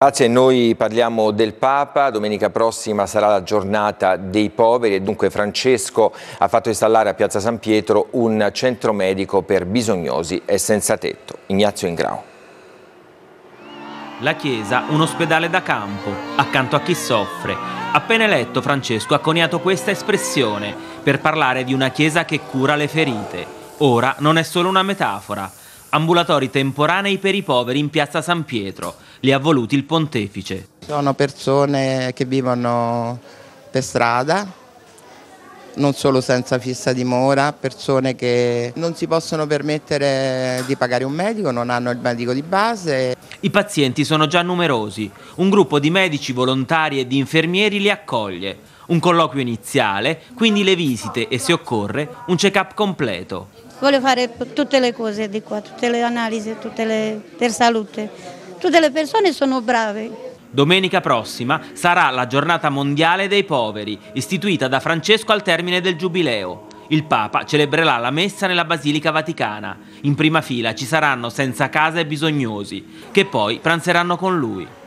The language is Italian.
Grazie, noi parliamo del Papa, domenica prossima sarà la giornata dei poveri e dunque Francesco ha fatto installare a Piazza San Pietro un centro medico per bisognosi e senza tetto. Ignazio Ingrao. La chiesa, un ospedale da campo, accanto a chi soffre. Appena eletto Francesco ha coniato questa espressione per parlare di una chiesa che cura le ferite. Ora non è solo una metafora. Ambulatori temporanei per i poveri in piazza San Pietro. Li ha voluti il pontefice. Sono persone che vivono per strada, non solo senza fissa dimora, persone che non si possono permettere di pagare un medico, non hanno il medico di base. I pazienti sono già numerosi, un gruppo di medici volontari e di infermieri li accoglie, un colloquio iniziale, quindi le visite e se occorre un check-up completo. Voglio fare tutte le cose di qua, tutte le analisi, tutte le, per salute. Tutte le persone sono brave, Domenica prossima sarà la giornata mondiale dei poveri, istituita da Francesco al termine del Giubileo. Il Papa celebrerà la messa nella Basilica Vaticana. In prima fila ci saranno senza casa e bisognosi, che poi pranzeranno con lui.